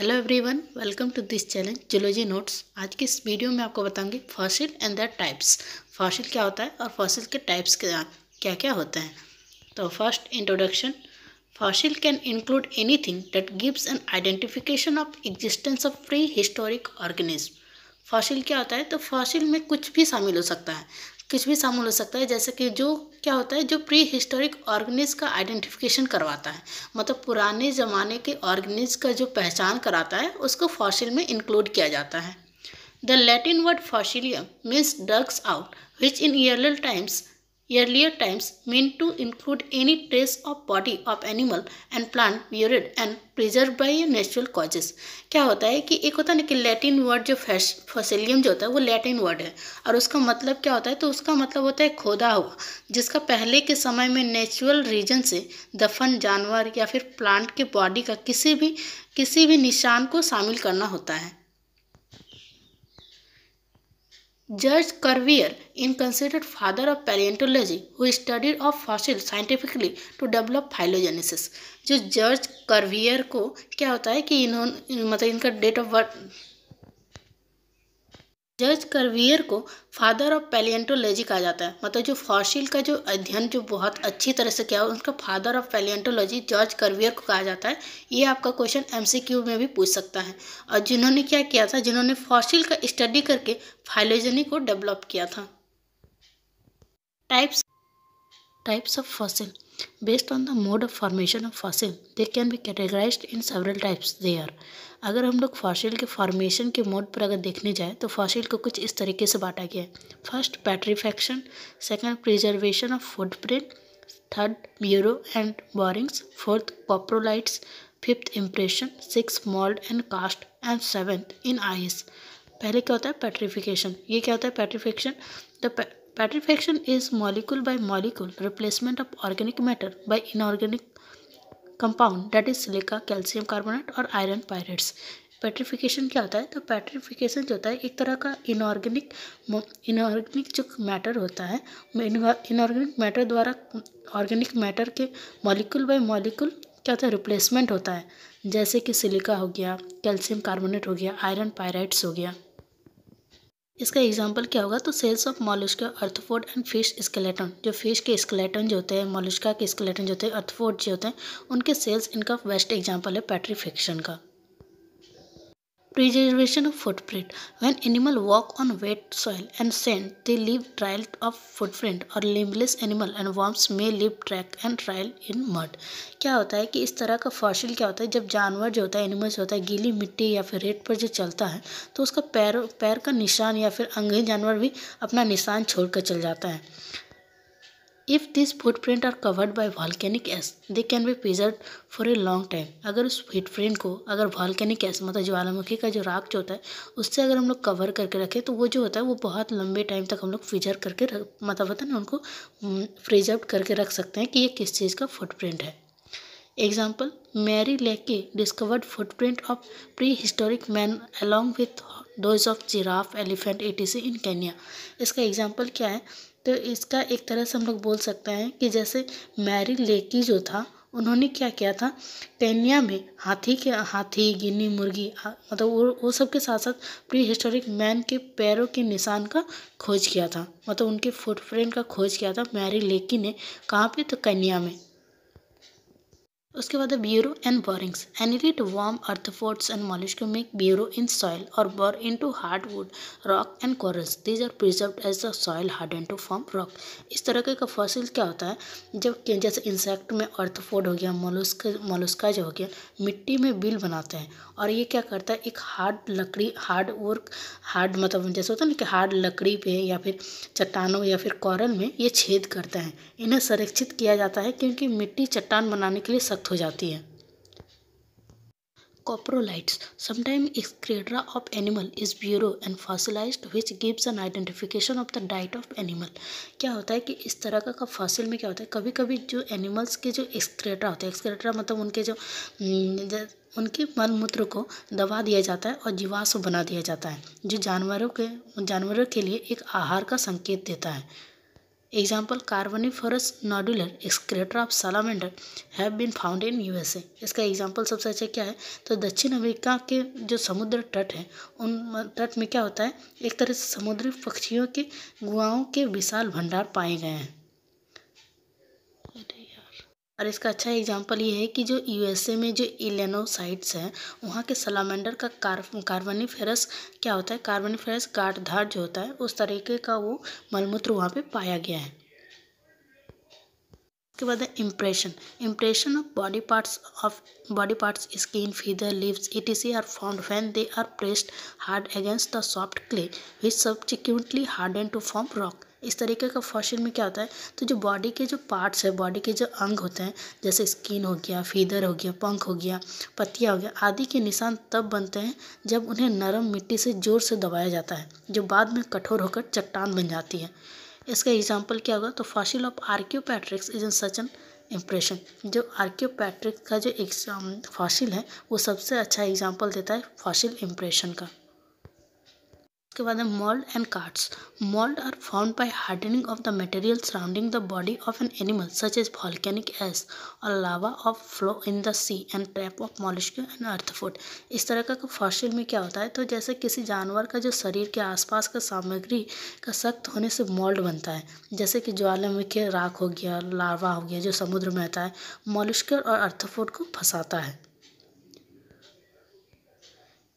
Hello everyone welcome to this channel zoology notes आज के इस वीडियो में आपको बताऊंगी fossil and the types fossil क्या होता है और फॉसिल के टाइप्स क्या क्या होते हैं तो first introduction fossil can include anything that gives an identification of existence of pre historic organism fossil क्या होता है तो फॉसिल में कुछ भी शामिल हो सकता है कुछ भी शामिल हो सकता है जैसे कि जो क्या होता है जो प्री हिस्टोरिक ऑर्गेनिज का आइडेंटिफिकेशन करवाता है मतलब पुराने ज़माने के ऑर्गेनिज का जो पहचान कराता है उसको फॉसिल में इंक्लूड किया जाता है the Latin word fossilium means dug out which in earlier times Earlier times meant to include any trace of body of animal and plant buried and preserved by natural causes. क्या होता है कि एक होता है ना कि लैटिन वर्ड जो फैश फैसिलियम जो होता है वो लैटिन वर्ड है और उसका मतलब क्या होता है तो उसका मतलब होता है खोदा हुआ जिसका पहले के समय में नेचुरल रीजन से दफन जानवर या फिर प्लांट के बॉडी का किसी भी किसी भी निशान को शामिल करना होता है George Cuvier is considered father of paleontology who studied of fossils scientifically to develop phylogenesis जो जॉर्ज करवियर को क्या होता है कि इन्होंने मतलब इनका डेट ऑफ बर्थ जज करवियर को फादर ऑफ पैलियंटोलॉजी कहा जाता है मतलब जो फॉसिल का जो अध्ययन जो बहुत अच्छी तरह से किया उनका father of palaeontology George Cuvier को कहा जाता है ये आपका क्वेश्चन एम में भी पूछ सकता है और जिन्होंने क्या किया था जिन्होंने फॉसिल का स्टडी करके फाइलोजनी को डेवलप किया था types types of fossil based on the mode of formation of fossil they can be categorized in several types they are अगर हम लोग फॉसिल के फॉर्मेशन के मोड पर अगर देखने जाए तो फॉसिल को कुछ इस तरीके से बांटा गया है first petrifaction second preservation of footprint third burrow and borings fourth coprolites fifth impression six mould and cast and seventh in ice पहले क्या होता है पेट्रीफिकेशन ये क्या होता है petrification the Petrifaction is molecule by molecule replacement of organic matter by inorganic compound that is silica calcium carbonate और iron pyrites petrification क्या होता है तो पेट्रीफिकेशन जो होता है एक तरह का इनऑर्गेनिक इनऑर्गेनिक जो मैटर होता है इनऑर्गेनिक मैटर द्वारा ऑर्गेनिक मैटर के मॉलिक्यूल बाय मॉलिक्यूल क्या होता है रिप्लेसमेंट होता है जैसे कि सिलिका हो गया कैल्शियम कार्बोनेट हो गया आयरन पायराइट्स हो गया इसका एग्जांपल क्या होगा तो shells of mollusca arthropod and fish skeleton जो फिश के स्केलेटन जो होते हैं मॉलिस्का के स्केलेटन जो होते हैं अर्थफोड जो होते हैं उनके सेल्स इनका बेस्ट एग्जांपल है पैट्रीफिक्शन का preservation of footprint when animal walk on wet soil and sand they leave trail of footprint और limbless animal and worms may leave track and trail in mud क्या होता है कि इस तरह का फॉसिल क्या होता है जब जानवर जो होता है एनिमल्स होता है गीली मिट्टी या फिर रेत पर जो चलता है तो उसका पैर पैर का निशान या फिर अंगहीन जानवर भी अपना निशान छोड़कर चल जाता है if this print are covered by volcanic ash they can be preserve for a long time अगर उस प्रिंट को अगर वाल्केनिक एस मतलब ज्वालामुखी का जो राख जो होता है उससे अगर हम लोग कवर करके रखें तो वो जो होता है वो बहुत लंबे टाइम तक हम लोग प्रिजर्व करके रख मतलब होता है ना उनको प्रिजर्व करके रख सकते हैं कि ये किस चीज़ का फुटप्रिंट है Example, Mary Leakey discovered footprint of prehistoric man along with those of giraffe elephant see in Kenya इसका एग्जाम्पल क्या है तो इसका एक तरह से हम लोग बोल सकते हैं कि जैसे मैरी लेकी जो था उन्होंने क्या किया था कैनिया में हाथी के हाथी गिन्नी मुर्गी मतलब वो वो सब के साथ साथ प्री हिस्टोरिक मैन के पैरों के निशान का खोज किया था मतलब उनके फुटप्रिंट का खोज किया था मैरी लेकी ने कहाँ पे तो कैनिया में उसके बाद burrow and borings annelid worm arthropods and mollusc to make burrow in soil और bore into hard wood rock and corals these are preserve as the soil hardened to form rock इस तरह का fossil क्या होता है जब जैसे insect में अर्थफोड हो गया मोलस्क मोलस्काज हो गया मिट्टी में बिल बनाते हैं और ये क्या करता है एक हार्ड लकड़ी हार्ड वर्क हार्ड मतलब जैसे होता है ना कि हार्ड लकड़ी पे या फिर चट्टानों या फिर कॉरल में ये छेद करता है इन्हें संरक्षित किया जाता है क्योंकि मिट्टी चट्टान बनाने के लिए सक्षम प्राप्त हो जाती है coprolites sometimes excreta of animal is burrow and fossilize which gives an identification of the diet of animal क्या होता है कि इस तरह का, का फॉसिल में क्या होता है कभी कभी जो एनिमल्स के जो एक्सक्रेटरा होते हैं एक्सक्रेटरा मतलब उनके जो उनके मलमूत्र को दबा दिया जाता है और जीवाश्म बना दिया जाता है जो जानवरों के जानवरों के लिए एक आहार का संकेत देता है Example excreta of salamander have salamander found in U S A इसका एग्जाम्पल सबसे अच्छा क्या है तो दक्षिण अमेरिका के जो समुद्र तट हैं उन तट में क्या होता है एक तरह से समुद्री पक्षियों के गुआओं के विशाल भंडार पाए गए हैं और इसका अच्छा एग्जाम्पल ये है कि जो यूएसए में जो इलेनोसाइट्स हैं वहाँ के सलामेंडर का कार्बनी फेरस क्या होता है कार्बनी फेरस गाठधार जो होता है उस तरीके का वो मलमूत्र वहाँ पे पाया गया है उसके बाद है impression impression of body parts of body parts skin feather lips it these are found when they are pressed hard against the soft clay which subsequently hardened to form rock इस तरीके का फॉशिल में क्या होता है तो जो body के जो पार्ट्स है बॉडी के जो अंग होते हैं जैसे स्किन हो गया फीदर हो गया पंख हो गया पत्तियाँ हो गया आदि के निशान तब बनते हैं जब उन्हें नरम मिट्टी से ज़ोर से दबाया जाता है जो बाद में कठोर होकर चट्टान बन जाती है इसका एग्जाम्पल क्या होगा तो fossil of archaeopteryx is in such an impression जो आर्क्योपैट्रिक का जो फॉसिल है वो सबसे अच्छा एग्जाम्पल देता है फॉसिल इम्प्रेशन का उसके बाद है mould and casts mould are found by hardening of the material surrounding the body of an animal such as volcanic ash और lava of flow in the sea and trap of mollusc and food इस तरह का fossil में क्या होता है तो जैसे किसी जानवर का जो शरीर के आसपास का सामग्री का सख्त होने से मोल्ड बनता है जैसे कि ज्वालामुखी राख हो गया लावा हो गया जो समुद्र में रहता है मॉलिस्क और फूड को फंसाता है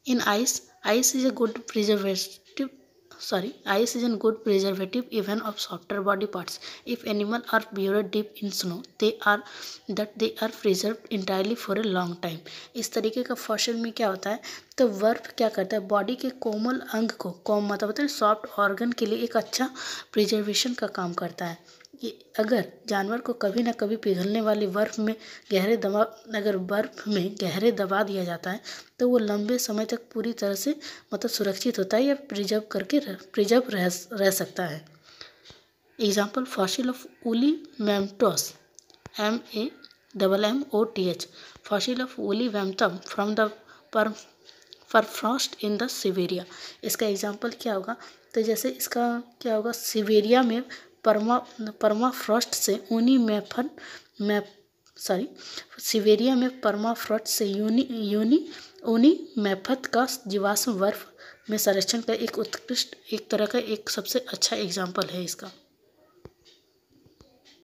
in ice ice is a good preservative sorry ice is an good preservative even of softer body parts if animal are buried deep in snow they are that they are preserve entirely for a long time इस तरीके का फॉशन में क्या होता है तो वर्फ क्या करता है बॉडी के कोमल अंग को कोम मतलब सॉफ्ट ऑर्गन के लिए एक अच्छा प्रिजर्वेशन का काम करता है ये अगर जानवर को कभी ना कभी पिघलने वाली बर्फ में गहरे दबा अगर बर्फ में गहरे दबा दिया जाता है तो वो लंबे समय तक पूरी तरह से मतलब सुरक्षित होता है या प्रिजर्व करके रह, प्रिजर्व रह रह सकता है example fossil of woolly mammoths M A double M O T H fossil of woolly mammoth from the permafrost in the Siberia इसका एग्जाम्पल क्या होगा तो जैसे इसका क्या होगा सिवेरिया में परमा परमाफ्रॉस्ट से ऊनी मैफन मैप सॉरी सिवेरिया में परमाफ्रॉस्ट से यूनी यूनी ऊनी मैफत का जीवाश्म बर्फ में संरक्षण का एक उत्कृष्ट एक तरह का एक सबसे अच्छा एग्जाम्पल है इसका